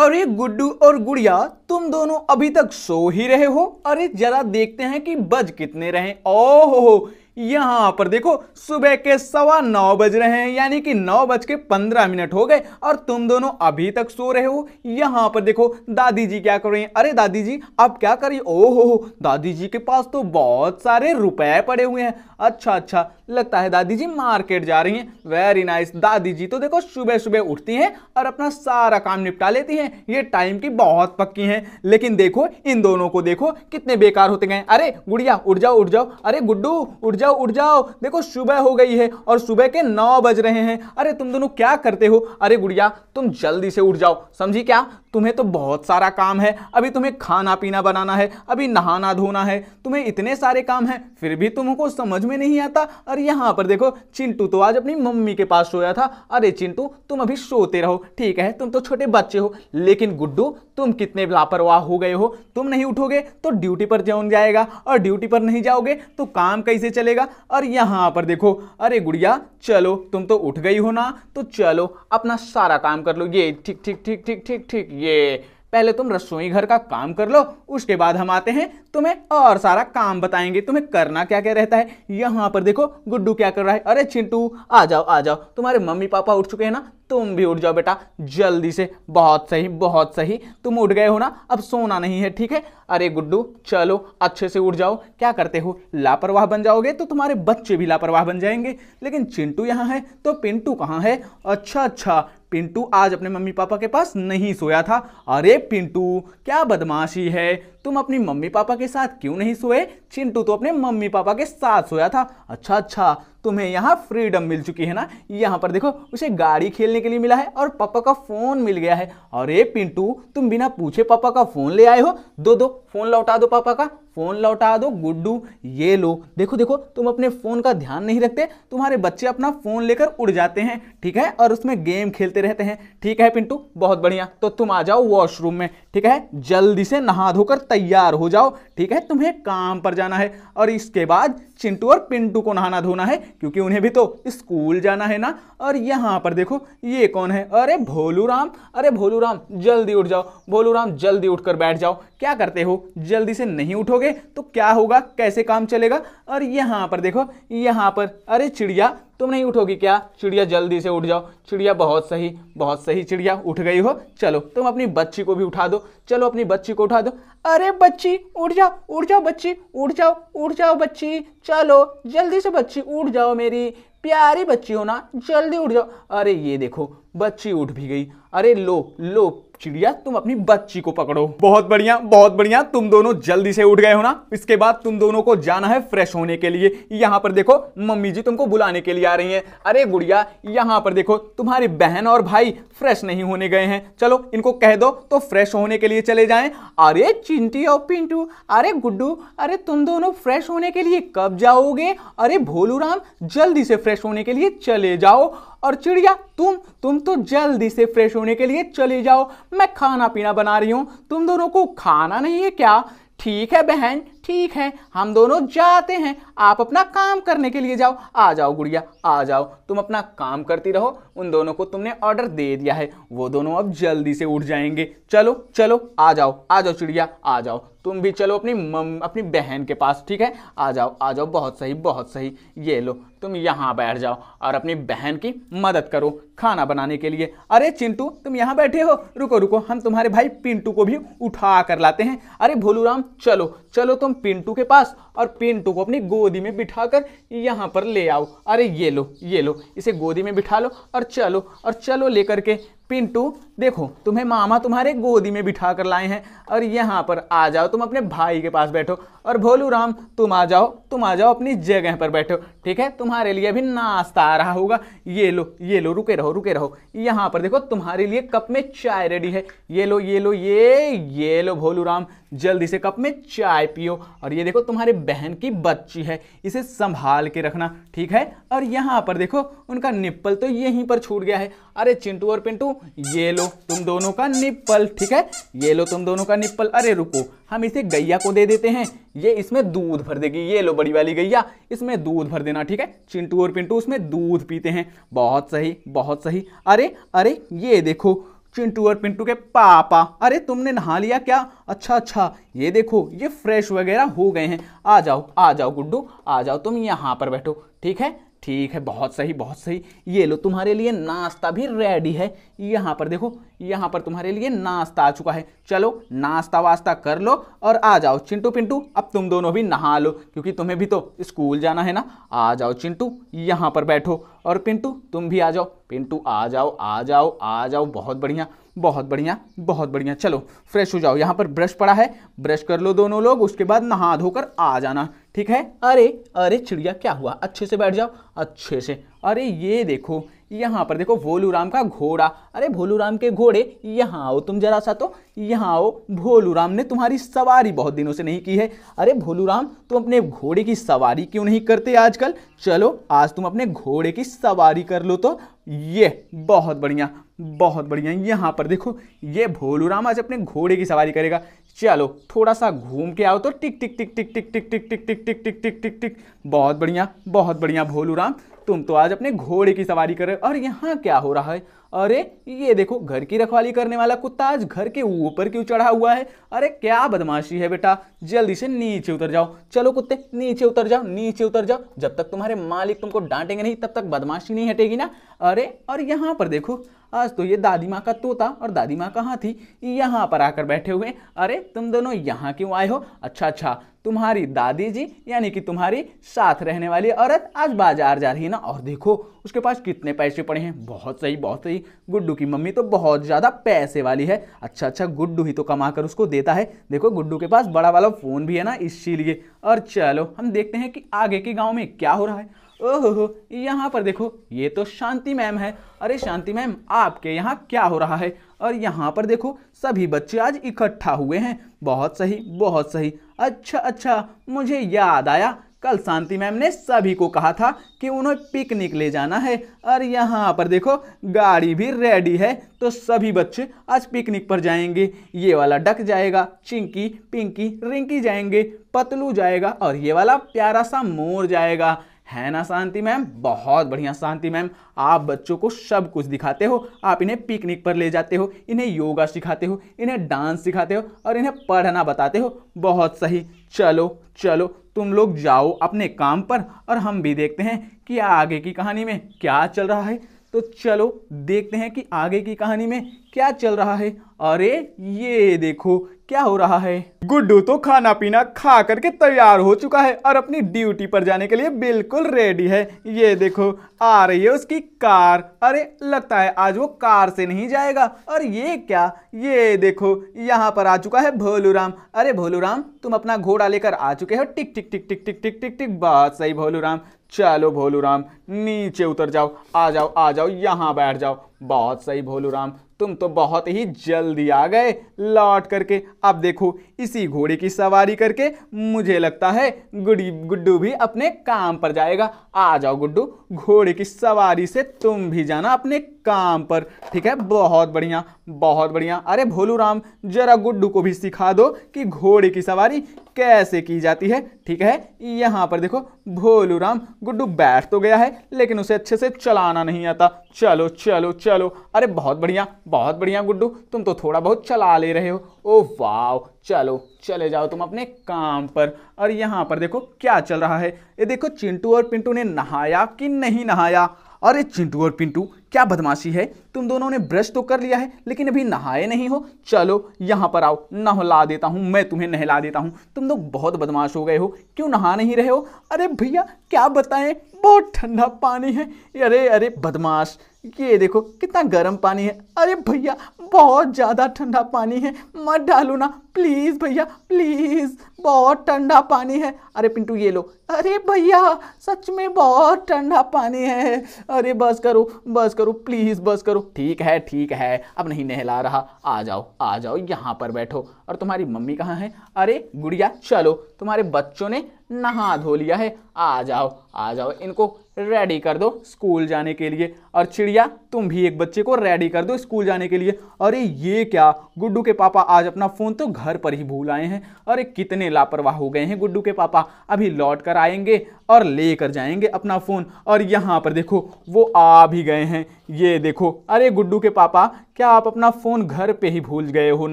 अरे गुड्डू और गुड़िया तुम दोनों अभी तक सो ही रहे हो अरे जरा देखते हैं कि बज कितने रहे ओ हो यहां पर देखो सुबह के सवा नौ बज रहे हैं यानी कि नौ बज के पंद्रह मिनट हो गए और तुम दोनों अभी तक सो रहे हो यहां पर देखो दादी जी क्या कर रही हैं अरे दादी जी अब क्या कर रही ओहो दादी जी के पास तो बहुत सारे रुपए पड़े हुए हैं अच्छा अच्छा लगता है दादी जी मार्केट जा रही हैं वेरी नाइस दादी जी तो देखो सुबह सुबह उठती हैं और अपना सारा काम निपटा लेती हैं ये टाइम की बहुत पक्की हैं लेकिन देखो इन दोनों को देखो कितने बेकार होते गए अरे गुड़िया उठ जाओ उठ जाओ अरे गुड्डू उठ जाओ उठ जाओ देखो सुबह हो गई है और सुबह के नौ बज रहे हैं अरे तुम दोनों क्या करते हो अरे गुड़िया तुम जल्दी से उठ जाओ समझी क्या तुम्हें तो बहुत सारा काम है अभी तुम्हें खाना पीना बनाना है अभी नहाना धोना है तुम्हें इतने सारे काम हैं फिर भी तुमको समझ में नहीं आता अरे यहाँ पर देखो चिंटू तो आज अपनी मम्मी के पास सोया था अरे चिंटू तुम अभी सोते रहो ठीक है तुम तो छोटे बच्चे हो लेकिन गुड्डू तुम कितने लापरवाह हो गए हो तुम नहीं उठोगे तो ड्यूटी पर जौन जाएगा और ड्यूटी पर नहीं जाओगे तो काम कैसे चलेगा और यहाँ पर देखो अरे गुड़िया चलो तुम तो उठ गई हो ना तो चलो अपना सारा काम कर लो ये ठीक ठीक ठीक ठीक ठीक ठीक ये पहले तुम रसोई घर का काम कर लो उसके बाद हम आते हैं तुम्हें और सारा काम बताएंगे तुम्हें करना क्या क्या रहता है यहाँ पर देखो गुड्डू क्या कर रहा है अरे चिंटू आ जाओ आ जाओ तुम्हारे मम्मी पापा उठ चुके हैं ना तुम भी उठ जाओ बेटा जल्दी से बहुत सही बहुत सही तुम उठ गए हो ना अब सोना नहीं है ठीक है अरे गुड्डू चलो अच्छे से उठ जाओ क्या करते हो लापरवाह बन जाओगे तो तुम्हारे बच्चे भी लापरवाह बन जाएंगे लेकिन चिंटू यहाँ है तो पिंटू कहाँ है अच्छा अच्छा पिंटू आज अपने मम्मी पापा के पास नहीं सोया था अरे पिंटू क्या बदमाशी है तुम अपनी मम्मी पापा के साथ क्यों नहीं सोए चिंटू तो अपने मम्मी पापा के साथ सोया था अच्छा अच्छा तुम्हें यहाँ फ्रीडम मिल चुकी है ना यहाँ पर देखो उसे गाड़ी खेलने के लिए मिला है और पापा का फ़ोन मिल गया है और ये पिंटू तुम बिना पूछे पापा का फ़ोन ले आए हो दो दो फ़ोन लौटा दो पापा का फ़ोन लौटा दो गुड्डू ये लो देखो देखो तुम अपने फ़ोन का ध्यान नहीं रखते तुम्हारे बच्चे अपना फ़ोन लेकर उड़ जाते हैं ठीक है और उसमें गेम खेलते रहते हैं ठीक है पिंटू बहुत बढ़िया तो तुम आ जाओ वॉशरूम में ठीक है जल्दी से नहा धोकर तैयार हो जाओ ठीक है तुम्हें काम पर जाना है और इसके बाद चिंटू और पिंटू को नहाना धोना है क्योंकि उन्हें भी तो स्कूल जाना है ना और यहाँ पर देखो ये कौन है अरे भोलू राम अरे भोलू राम जल्दी उठ जाओ भोलू राम जल्दी उठ कर बैठ जाओ क्या करते हो जल्दी से नहीं उठोगे तो क्या होगा कैसे काम चलेगा और यहाँ पर देखो यहाँ पर अरे चिड़िया तुम नहीं उठोगी क्या चिड़िया जल्दी से उठ जाओ चिड़िया बहुत सही बहुत सही चिड़िया उठ गई हो चलो तुम अपनी बच्ची को भी उठा दो चलो अपनी बच्ची को उठा दो अरे बच्ची उठ जाओ उठ जाओ बच्ची उठ जाओ उठ जाओ बच्ची चलो जल्दी से बच्ची उठ जाओ मेरी प्यारी बच्ची हो ना जल्दी उठ जाओ अरे ये देखो बच्ची उठ भी गई अरे लो लो चिड़िया तुम अपनी बच्ची को पकड़ो बहुत बढ़िया बहुत बढ़िया तुम दोनों जल्दी से उठ गए हो ना इसके बाद तुम दोनों को जाना है फ्रेश होने के लिए यहाँ पर देखो मम्मी जी तुमको बुलाने के लिए आ रही हैं अरे गुड़िया यहाँ पर देखो तुम्हारी बहन और भाई फ्रेश नहीं होने गए हैं चलो इनको कह दो तो फ्रेश होने के लिए चले जाए अरे चिंटी और पिंटू अरे गुड्डू अरे तुम दोनों फ्रेश होने के लिए कब जाओगे अरे भोलू राम जल्दी से फ्रेश फ्रेश होने के लिए चले जाओ और चिड़िया तुम तुम तो जल्दी से फ्रेश होने के लिए चले जाओ मैं खाना पीना बना रही हूँ तुम दोनों को खाना नहीं है क्या ठीक है बहन ठीक है हम दोनों जाते हैं आप अपना काम करने के लिए जाओ आ जाओ गुड़िया आ जाओ तुम अपना काम करती रहो उन दोनों को तुमने ऑर्डर दे दिया है वो दोनों अब जल्दी से उठ जाएंगे चलो चलो आ जाओ आ जाओ चिड़िया आ जाओ तुम भी चलो अपनी मम अपनी बहन के पास ठीक है आ जाओ आ जाओ बहुत सही बहुत सही ये लो तुम यहाँ बैठ जाओ और अपनी बहन की मदद करो खाना बनाने के लिए अरे चिंटू तुम यहाँ बैठे हो रुको रुको हम तुम्हारे भाई पिंटू को भी उठा कर लाते हैं अरे भोलू राम चलो चलो तुम पिंटू के पास और पिंटू को अपनी गोद गोदी में बिठाकर यहाँ पर ले आओ अरे ये लो ये लो इसे गोदी में बिठा लो और चलो और चलो लेकर के पिंटू देखो तुम्हें मामा तुम्हारे गोदी में बिठा कर लाए हैं और यहाँ पर आ जाओ तुम अपने भाई के पास बैठो और भोलू राम तुम आ जाओ तुम आ जाओ अपनी जगह पर बैठो ठीक है तुम्हारे लिए भी नाश्ता आ रहा होगा ये लो ये लो रुके रहो रुके रहो यहाँ पर देखो तुम्हारे लिए कप में चाय रेडी है ये लो ये लो ये ये लो भोलू राम जल्दी से कप में चाय पियो और ये देखो तुम्हारे बहन की बच्ची है इसे संभाल के रखना ठीक है और यहाँ पर देखो उनका निप्पल तो यहीं पर छूट गया है अरे चिंटू और पिंटू ये लो तुम दोनों का निप्पल ठीक है ये लो तुम दोनों का निप्पल अरे रुको हम इसे गैया को दे देते हैं ये इसमें दूध भर देगी ये लो बड़ी वाली गैया इसमें दूध भर देना ठीक है चिंटू और पिंटू उसमें दूध पीते हैं बहुत सही बहुत सही अरे अरे ये देखो चिंटू और पिंटू के पापा अरे तुमने नहा लिया क्या अच्छा अच्छा ये देखो ये फ्रेश वगैरह हो गए हैं आ जाओ आ जाओ गुड्डू आ जाओ तुम यहाँ पर बैठो ठीक है ठीक है बहुत सही बहुत सही ये लो तुम्हारे लिए नाश्ता भी रेडी है यहाँ पर देखो यहाँ पर तुम्हारे लिए नाश्ता आ चुका है चलो नाश्ता वास्ता कर लो और आ जाओ चिंटू पिंटू अब तुम दोनों भी नहा लो क्योंकि तुम्हें भी तो स्कूल जाना है ना आ जाओ चिंटू यहाँ पर बैठो और पिंटू तुम भी आ जाओ पिंटू आ जाओ आ जाओ आ जाओ बहुत बढ़िया बहुत बढ़िया बहुत बढ़िया चलो फ्रेश हो जाओ यहाँ पर ब्रश पड़ा है ब्रश कर लो दोनों लोग उसके बाद नहा धोकर आ जाना ठीक है अरे अरे चिड़िया क्या हुआ अच्छे से बैठ जाओ अच्छे से अरे ये देखो यहाँ पर देखो भोलू राम का घोड़ा अरे भोलू राम के घोड़े यहाँ आओ तुम जरा सा तो यहाँ आओ भोलू राम ने तुम्हारी सवारी बहुत दिनों से नहीं की है अरे भोलू राम तुम अपने घोड़े की सवारी क्यों नहीं करते आजकल चलो आज तुम अपने घोड़े की सवारी कर लो तो ये बहुत बढ़िया बहुत बढ़िया यहाँ पर देखो ये भोलू राम आज अपने घोड़े की सवारी करेगा चलो थोड़ा सा घूम के आओ तो टिक टिक टिक टिक टिक टिक टिक टिक टिक टिक टिक टिक टिक टिक बहुत बढ़िया बहुत बढ़िया भोलू राम तुम तो आज अपने घोड़े की सवारी कर रहे हो और यहाँ क्या हो रहा है अरे ये देखो घर की रखवाली करने वाला कुत्ता आज घर के ऊपर क्यों चढ़ा हुआ है अरे क्या बदमाशी है बेटा जल्दी से नीचे उतर जाओ चलो कुत्ते नीचे उतर जाओ नीचे उतर जाओ जब तक तुम्हारे मालिक तुमको डांटेंगे नहीं तब तक बदमाशी नहीं हटेगी ना अरे और यहाँ पर देखो आज तो ये दादी माँ का तोता और दादी माँ कहाँ थी यहाँ पर आकर बैठे हुए अरे तुम दोनों यहाँ क्यों आए हो अच्छा अच्छा तुम्हारी दादी जी यानी कि तुम्हारी साथ रहने वाली औरत आज बाजार जा रही है ना और देखो उसके पास कितने पैसे पड़े हैं बहुत सही बहुत सही गुड्डू की मम्मी तो बहुत ज़्यादा पैसे वाली है अच्छा अच्छा गुड्डू ही तो कमा कर उसको देता है देखो गुड्डू के पास बड़ा वाला फ़ोन भी है ना इसीलिए और चलो हम देखते हैं कि आगे के गाँव में क्या हो रहा है ओहो हो यहाँ पर देखो ये तो शांति मैम है अरे शांति मैम आपके यहाँ क्या हो रहा है और यहाँ पर देखो सभी बच्चे आज इकट्ठा हुए हैं बहुत सही बहुत सही अच्छा अच्छा मुझे याद आया कल शांति मैम ने सभी को कहा था कि उन्हें पिकनिक ले जाना है और यहाँ पर देखो गाड़ी भी रेडी है तो सभी बच्चे आज पिकनिक पर जाएंगे ये वाला डक जाएगा चिंकी पिंकी रिंकी जाएंगे पतलू जाएगा और ये वाला प्यारा सा मोर जाएगा है ना शांति मैम बहुत बढ़िया शांति मैम आप बच्चों को सब कुछ दिखाते हो आप इन्हें पिकनिक पर ले जाते हो इन्हें योगा सिखाते हो इन्हें डांस सिखाते हो और इन्हें पढ़ना बताते हो बहुत सही चलो चलो तुम लोग जाओ अपने काम पर और हम भी देखते हैं कि आगे की कहानी में क्या चल रहा है तो चलो देखते हैं कि आगे की कहानी में क्या चल रहा है अरे ये देखो क्या हो रहा है गुड्डू तो खाना पीना खा करके तैयार हो चुका है और अपनी ड्यूटी पर जाने के लिए बिल्कुल रेडी है ये देखो आ रही है उसकी कार अरे लगता है आज वो कार से नहीं जाएगा और ये क्या ये देखो यहाँ पर आ चुका है भोलूराम अरे भोलूराम तुम अपना घोड़ा लेकर आ चुके हो टिक टिक टिक टिक टिक टिक टिक टिक बहुत सही भोलूराम चलो भोलूराम नीचे उतर जाओ आ जाओ आ जाओ यहाँ बैठ जाओ बहुत सही भोलूराम तुम तो बहुत ही जल्दी आ गए लौट करके अब देखो इसी घोड़े की सवारी करके मुझे लगता है गुडी गुड्डू भी अपने काम पर जाएगा आ जाओ गुड्डू घोड़े की सवारी से तुम भी जाना अपने काम पर ठीक है बहुत बढ़िया बहुत बढ़िया अरे भोलू राम जरा गुड्डू को भी सिखा दो कि घोड़े की सवारी कैसे की जाती है ठीक है यहाँ पर देखो भोलू राम गुड्डू बैठ तो गया है लेकिन उसे अच्छे से चलाना नहीं आता चलो चलो चलो अरे बहुत बढ़िया बहुत बढ़िया गुड्डू तुम तो थोड़ा बहुत चला ले रहे हो ओ वाव चलो चले जाओ तुम अपने काम पर और यहाँ पर देखो क्या चल रहा है ये देखो चिंटू और पिंटू ने नहाया कि नहीं नहाया अरे चिंटू और पिंटू क्या बदमाशी है तुम दोनों ने ब्रश तो कर लिया है लेकिन अभी नहाए नहीं हो चलो यहाँ पर आओ नहला देता हूँ मैं तुम्हें नहला देता हूँ तुम लोग बहुत बदमाश हो गए हो क्यों नहा नहीं रहे हो अरे भैया क्या बताएं बहुत ठंडा पानी है अरे अरे बदमाश ये देखो कितना गर्म पानी है अरे भैया बहुत ज़्यादा ठंडा पानी है मत डालो ना प्लीज़ भैया प्लीज़ बहुत ठंडा पानी है अरे पिंटू ये लो अरे भैया सच में बहुत ठंडा पानी है अरे बस करो बस करो करो प्लीज़ बस करो ठीक है ठीक है अब नहीं नहला रहा आ जाओ आ जाओ यहाँ पर बैठो और तुम्हारी मम्मी कहाँ है अरे गुड़िया चलो तुम्हारे बच्चों ने नहा धो लिया है आ जाओ आ जाओ इनको रेडी कर दो स्कूल जाने के लिए और चिड़िया तुम भी एक बच्चे को रेडी कर दो स्कूल जाने के लिए अरे ये क्या गुड्डू के पापा आज अपना फ़ोन तो घर पर ही भूल आए हैं अरे कितने लापरवाह हो गए हैं गुड्डू के पापा अभी लौट कर आएंगे और ले कर जाएंगे अपना फ़ोन और यहाँ पर देखो वो आ भी गए हैं ये देखो अरे गुड्डू के पापा क्या आप अपना फ़ोन घर पर ही भूल गए हो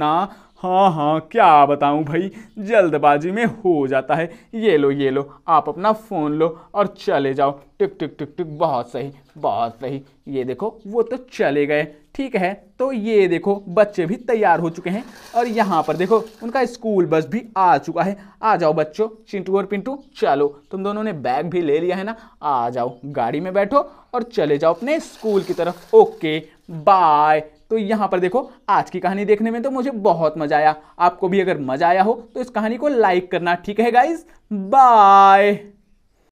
ना हाँ हाँ क्या बताऊं भाई जल्दबाजी में हो जाता है ये लो ये लो आप अपना फ़ोन लो और चले जाओ टिक टिक टिक टिक बहुत सही बहुत सही ये देखो वो तो चले गए ठीक है तो ये देखो बच्चे भी तैयार हो चुके हैं और यहाँ पर देखो उनका स्कूल बस भी आ चुका है आ जाओ बच्चों चिंटू और पिंटू चलो तुम दोनों ने बैग भी ले लिया है ना आ जाओ गाड़ी में बैठो और चले जाओ अपने स्कूल की तरफ ओके बाय तो यहाँ पर देखो आज की कहानी देखने में तो मुझे बहुत मजा आया आपको भी अगर मजा आया हो तो इस कहानी को लाइक करना ठीक है गाइज बाय